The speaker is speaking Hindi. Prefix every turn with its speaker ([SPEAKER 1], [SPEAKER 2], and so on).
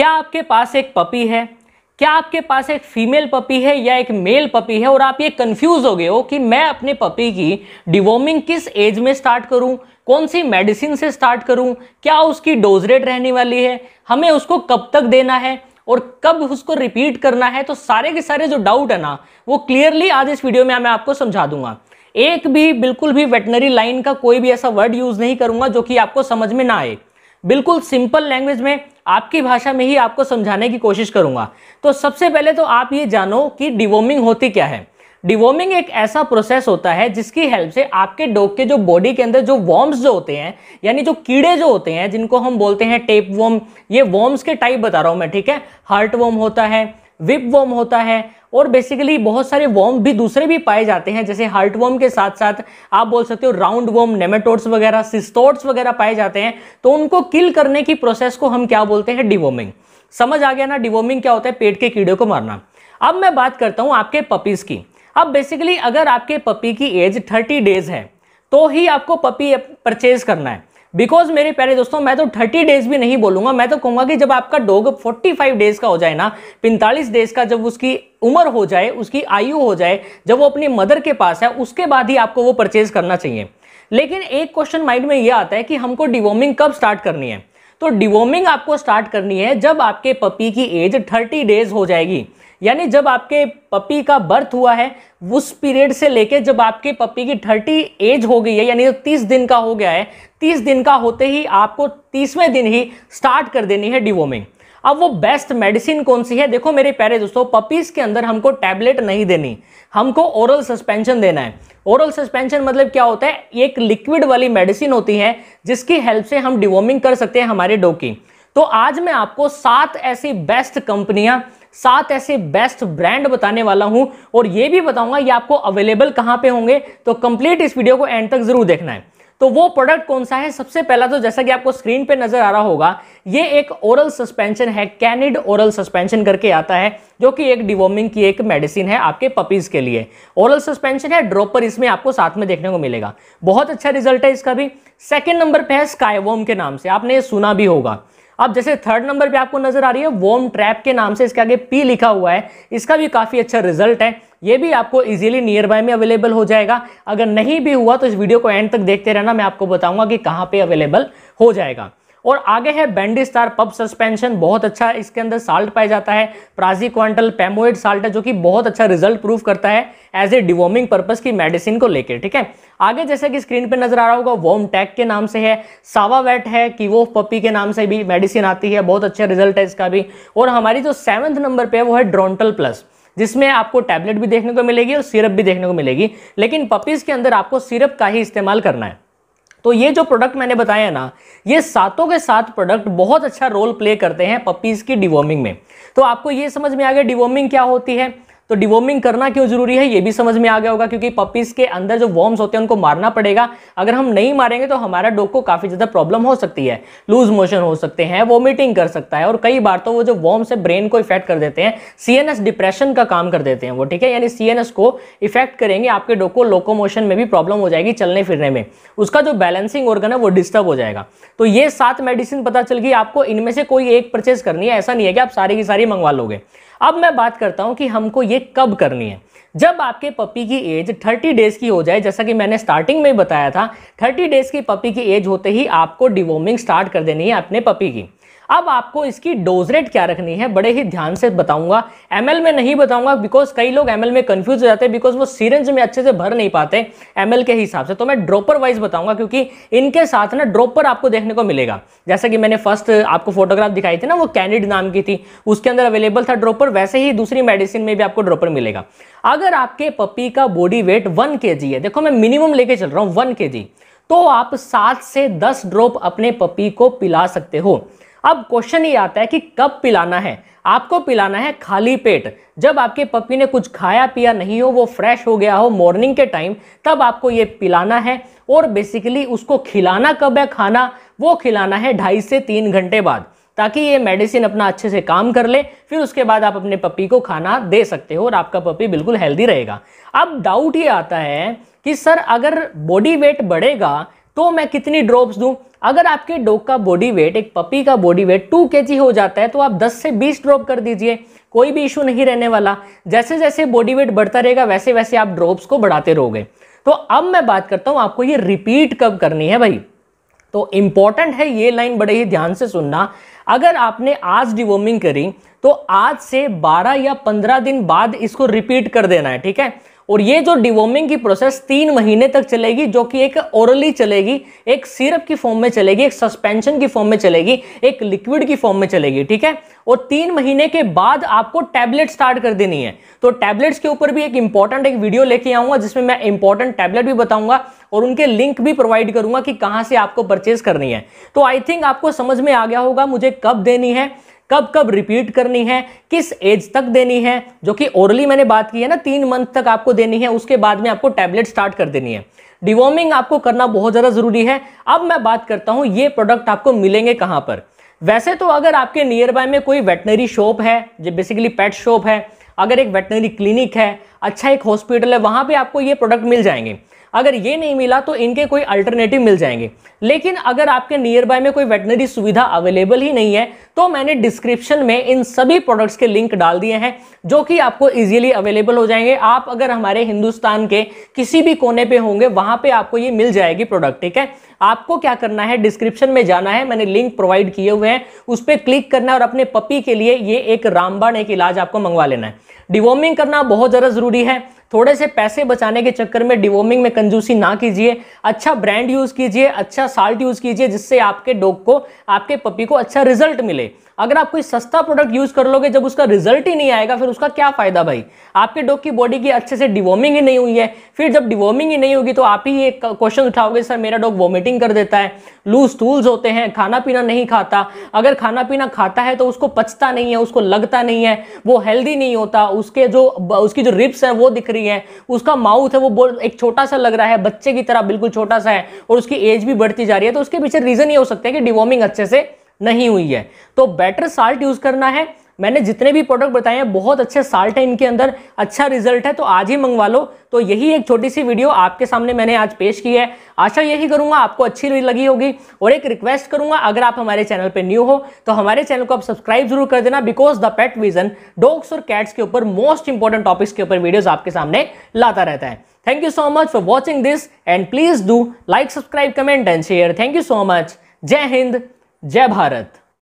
[SPEAKER 1] क्या आपके पास एक पपी है क्या आपके पास एक फीमेल पपी है या एक मेल पपी है और आप ये कंफ्यूज हो गए हो कि मैं अपने पपी की डिवॉर्मिंग किस एज में स्टार्ट करूं कौन सी मेडिसिन से स्टार्ट करूं क्या उसकी डोज रेट रहने वाली है हमें उसको कब तक देना है और कब उसको रिपीट करना है तो सारे के सारे जो डाउट है ना वो क्लियरली आज इस वीडियो में मैं आपको समझा दूंगा एक भी बिल्कुल भी वेटनरी लाइन का कोई भी ऐसा वर्ड यूज नहीं करूंगा जो कि आपको समझ में ना आए बिल्कुल सिंपल लैंग्वेज में आपकी भाषा में ही आपको समझाने की कोशिश करूंगा तो सबसे पहले तो आप ये जानो कि डिवोमिंग होती क्या है डिवोमिंग एक ऐसा प्रोसेस होता है जिसकी हेल्प से आपके डॉग के जो बॉडी के अंदर जो वॉर्म्स जो होते हैं यानी जो कीड़े जो होते हैं जिनको हम बोलते हैं टेप वॉर्म ये वॉर्म्स के टाइप बता रहा हूँ मैं ठीक है हार्ट वॉर्म होता है विप वॉम होता है और बेसिकली बहुत सारे वॉम भी दूसरे भी पाए जाते हैं जैसे हार्ट वॉम के साथ साथ आप बोल सकते हो राउंड वॉम नेमेटोड्स वगैरह सिस्टोड्स वगैरह पाए जाते हैं तो उनको किल करने की प्रोसेस को हम क्या बोलते हैं डिवोमिंग समझ आ गया ना डिवोमिंग क्या होता है पेट के कीड़े को मारना अब मैं बात करता हूँ आपके पपीज़ की अब बेसिकली अगर आपके पपी की एज थर्टी डेज है तो ही आपको पपी परचेज करना है बिकॉज मेरे प्यारे दोस्तों मैं तो थर्टी डेज भी नहीं बोलूंगा मैं तो कहूंगा कि जब आपका डॉग फोर्टी फाइव डेज का हो जाए ना पैंतालीस डेज का जब उसकी उम्र हो जाए उसकी आयु हो जाए जब वो अपनी मदर के पास है उसके बाद ही आपको वो परचेज करना चाहिए लेकिन एक क्वेश्चन माइंड में ये आता है कि हमको डिवॉर्मिंग कब स्टार्ट करनी है तो डिवॉर्मिंग आपको स्टार्ट करनी है जब आपके पपी की एज थर्टी डेज हो जाएगी यानी जब आपके पपी का बर्थ हुआ है उस पीरियड से लेके जब आपके पपी की थर्टी एज हो गई है यानी तीस दिन का हो गया है तीस दिन का होते ही आपको तीसवें दिन ही स्टार्ट कर देनी है डिवोमिंग अब वो बेस्ट मेडिसिन कौन सी है देखो मेरे प्यारे दोस्तों पपीज के अंदर हमको टैबलेट नहीं देनी हमको ओरल सस्पेंशन देना है ओरल सस्पेंशन मतलब क्या होता है एक लिक्विड वाली मेडिसिन होती है जिसकी हेल्प से हम डिवोमिंग कर सकते हैं हमारे डो की तो आज मैं आपको सात ऐसी बेस्ट कंपनियां सात ऐसे बेस्ट ब्रांड बताने वाला हूं और ये भी बताऊंगा ये आपको अवेलेबल कहां पे होंगे तो कंप्लीट इस वीडियो को एंड तक जरूर देखना है तो वो प्रोडक्ट कौन सा है सबसे पहला तो जैसा कि आपको स्क्रीन पे नजर आ रहा होगा ये एक ओरल सस्पेंशन है कैनिड ओरल सस्पेंशन करके आता है जो कि एक डिवॉर्मिंग की एक मेडिसिन है आपके पपीज के लिए ओरल सस्पेंशन है ड्रॉपर इसमें आपको साथ में देखने को मिलेगा बहुत अच्छा रिजल्ट है इसका भी सेकेंड नंबर पर है स्काईवॉम के नाम से आपने ये सुना भी होगा अब जैसे थर्ड नंबर पे आपको नजर आ रही है वोम ट्रैप के नाम से इसके आगे पी लिखा हुआ है इसका भी काफी अच्छा रिजल्ट है ये भी आपको इजीली नियर बाय में अवेलेबल हो जाएगा अगर नहीं भी हुआ तो इस वीडियो को एंड तक देखते रहना मैं आपको बताऊंगा कि कहाँ पे अवेलेबल हो जाएगा और आगे है बैंडी स्टार पब सस्पेंशन बहुत अच्छा इसके अंदर साल्ट पाया जाता है प्राजी क्वांटल पेमोइड साल्ट है जो कि बहुत अच्छा रिजल्ट प्रूफ करता है एज ए डिवॉर्मिंग पर्पज की मेडिसिन को लेकर ठीक है आगे जैसे कि स्क्रीन पे नजर आ रहा होगा वोम टैक के नाम से है सावावेट है कि वो पपी के नाम से भी मेडिसिन आती है बहुत अच्छा रिजल्ट है इसका भी और हमारी जो सेवन्थ नंबर पर है वो है ड्रॉन्टल प्लस जिसमें आपको टैबलेट भी देखने को मिलेगी और सिरप भी देखने को मिलेगी लेकिन पपीज के अंदर आपको सिरप का ही इस्तेमाल करना है तो ये जो प्रोडक्ट मैंने बताया ना ये सातों के सात प्रोडक्ट बहुत अच्छा रोल प्ले करते हैं पपीज़ की डिवॉर्मिंग में तो आपको ये समझ में आ गया डिवॉर्मिंग क्या होती है तो डिवॉर्मिंग करना क्यों जरूरी है ये भी समझ में आ गया होगा क्योंकि पपीज के अंदर जो वॉर्म्स होते हैं उनको मारना पड़ेगा अगर हम नहीं मारेंगे तो हमारा डॉग को काफी ज्यादा प्रॉब्लम हो सकती है लूज मोशन हो सकते हैं वॉमिटिंग कर सकता है और कई बार तो वो जो वॉर्म्स है ब्रेन को इफेक्ट कर देते हैं सीएनएस डिप्रेशन का काम कर देते हैं वो ठीक है यानी सीएनएस को इफेक्ट करेंगे आपके डॉग को लोकोमोशन में भी प्रॉब्लम हो जाएगी चलने फिरने में उसका जो बैलेंसिंग ऑर्गन है वो डिस्टर्ब हो जाएगा तो ये सात मेडिसिन पता चल गई आपको इनमें से कोई एक परचेज करनी है ऐसा नहीं है कि आप सारी की सारी मंगवा लोगे अब मैं बात करता हूँ कि हमको ये कब करनी है जब आपके पपी की एज 30 डेज की हो जाए जैसा कि मैंने स्टार्टिंग में बताया था 30 डेज की पपी की एज होते ही आपको डिवोमिंग स्टार्ट कर देनी है अपने पपी की अब आपको इसकी डोज रेट क्या रखनी है बड़े ही ध्यान से बताऊंगा एम में नहीं बताऊंगा बिकॉज कई लोग एम में कंफ्यूज हो जाते हैं बिकॉज वो सीरेंज में अच्छे से भर नहीं पाते एम के हिसाब से तो मैं ड्रॉपर वाइज बताऊंगा क्योंकि इनके साथ ना ड्रॉपर आपको देखने को मिलेगा जैसा कि मैंने फर्स्ट आपको फोटोग्राफ दिखाई थी ना वो कैनिड नाम की थी उसके अंदर अवेलेबल था ड्रॉपर वैसे ही दूसरी मेडिसिन में भी आपको ड्रॉपर मिलेगा अगर आपके पपी का बॉडी वेट वन के है देखो मैं मिनिमम लेके चल रहा हूँ वन के तो आप सात से दस ड्रॉप अपने पपी को पिला सकते हो अब क्वेश्चन ये आता है कि कब पिलाना है आपको पिलाना है खाली पेट जब आपके पपी ने कुछ खाया पिया नहीं हो वो फ्रेश हो गया हो मॉर्निंग के टाइम तब आपको ये पिलाना है और बेसिकली उसको खिलाना कब है खाना वो खिलाना है ढाई से तीन घंटे बाद ताकि ये मेडिसिन अपना अच्छे से काम कर ले फिर उसके बाद आप अपने पपी को खाना दे सकते हो और आपका पपी बिल्कुल हेल्दी रहेगा अब डाउट ये आता है कि सर अगर बॉडी वेट बढ़ेगा तो मैं कितनी ड्रॉप्स दूं अगर आपके डॉग का बॉडी वेट एक पपी का बॉडी वेट टू के हो जाता है तो आप 10 से 20 ड्रॉप कर दीजिए कोई भी इशू नहीं रहने वाला जैसे जैसे बॉडी वेट बढ़ता रहेगा वैसे वैसे आप ड्रॉप्स को बढ़ाते रहोगे तो अब मैं बात करता हूं आपको ये रिपीट कब करनी है भाई तो इंपॉर्टेंट है ये लाइन बड़े ही ध्यान से सुनना अगर आपने आज डिवोमिंग करी तो आज से 12 या 15 दिन बाद इसको रिपीट कर देना है ठीक है और ये जो डिवॉर्मिंग की प्रोसेस तीन महीने तक चलेगी जो कि एक ओरली चलेगी एक सिरप की फॉर्म में चलेगी एक सस्पेंशन की फॉर्म में चलेगी एक लिक्विड की फॉर्म में चलेगी ठीक है और तीन महीने के बाद आपको टैबलेट स्टार्ट कर देनी है तो टैबलेट्स के ऊपर भी एक इंपॉर्टेंट एक वीडियो लेके आऊंगा जिसमें मैं इंपॉर्टेंट टैबलेट भी बताऊंगा और उनके लिंक भी प्रोवाइड करूंगा कि कहां से आपको परचेज करनी है तो आई थिंक आपको समझ में आ गया होगा मुझे कब देनी है कब कब रिपीट करनी है किस एज तक देनी है जो कि ओरली मैंने बात की है ना तीन मंथ तक आपको देनी है उसके बाद में आपको टैबलेट स्टार्ट कर देनी है डिवॉर्मिंग आपको करना बहुत ज़्यादा ज़रूरी है अब मैं बात करता हूँ ये प्रोडक्ट आपको मिलेंगे कहाँ पर वैसे तो अगर आपके नियर बाय में कोई वेटनरी शॉप है जो बेसिकली पेट शॉप है अगर एक वेटनरी क्लिनिक है अच्छा एक हॉस्पिटल है वहाँ पर आपको ये प्रोडक्ट मिल जाएंगे अगर ये नहीं मिला तो इनके कोई अल्टरनेटिव मिल जाएंगे लेकिन अगर आपके नियर बाय में कोई वेटनरी सुविधा अवेलेबल ही नहीं है तो मैंने डिस्क्रिप्शन में इन सभी प्रोडक्ट्स के लिंक डाल दिए हैं जो कि आपको इजीली अवेलेबल हो जाएंगे आप अगर हमारे हिंदुस्तान के किसी भी कोने पे होंगे वहां पे आपको ये मिल जाएगी प्रोडक्ट ठीक है आपको क्या करना है डिस्क्रिप्शन में जाना है मैंने लिंक प्रोवाइड किए हुए हैं उस पर क्लिक करना है और अपने पपी के लिए ये एक रामबाण एक इलाज आपको मंगवा लेना है डिवॉर्मिंग करना बहुत ज़्यादा ज़रूरी है थोड़े से पैसे बचाने के चक्कर में डिवोमिंग में कंजूसी ना कीजिए अच्छा ब्रांड यूज़ कीजिए अच्छा साल्ट यूज़ कीजिए जिससे आपके डॉग को आपके पपी को अच्छा रिजल्ट मिले अगर आप कोई सस्ता प्रोडक्ट यूज़ कर लोगे जब उसका रिजल्ट ही नहीं आएगा फिर उसका क्या फ़ायदा भाई आपके डॉग की बॉडी की अच्छे से डिवॉर्मिंग ही नहीं हुई है फिर जब डिवॉर्मिंग ही नहीं होगी तो आप ही एक क्वेश्चन उठाओगे सर मेरा डॉग वॉमिटिंग कर देता है लूज टूल्स होते हैं खाना पीना नहीं खाता अगर खाना पीना खाता है तो उसको पचता नहीं है उसको लगता नहीं है वो हेल्दी नहीं होता उसके जो उसकी जो रिप्स है वो दिख रही रही है उसका माउथ है वो बोल एक छोटा सा लग रहा है बच्चे की तरह बिल्कुल छोटा सा है और उसकी एज भी बढ़ती जा रही है तो उसके पीछे रीजन ये हो सकता है कि डिवॉर्मिंग अच्छे से नहीं हुई है तो बेटर साल्ट यूज करना है मैंने जितने भी प्रोडक्ट बताए हैं बहुत अच्छे साल्ट है इनके अंदर अच्छा रिजल्ट है तो आज ही मंगवा लो तो यही एक छोटी सी वीडियो आपके सामने मैंने आज पेश की है आशा यही करूंगा आपको अच्छी लगी होगी और एक रिक्वेस्ट करूंगा अगर आप हमारे चैनल पर न्यू हो तो हमारे चैनल को आप सब्सक्राइब जरूर कर देना because the pet vision dogs और कैट्स के ऊपर मोस्ट इंपॉर्टेंट टॉपिक्स के ऊपर वीडियोज आपके सामने लाता रहता है thank you so much for watching this and please do like subscribe comment and share thank you so much जय हिंद जय भारत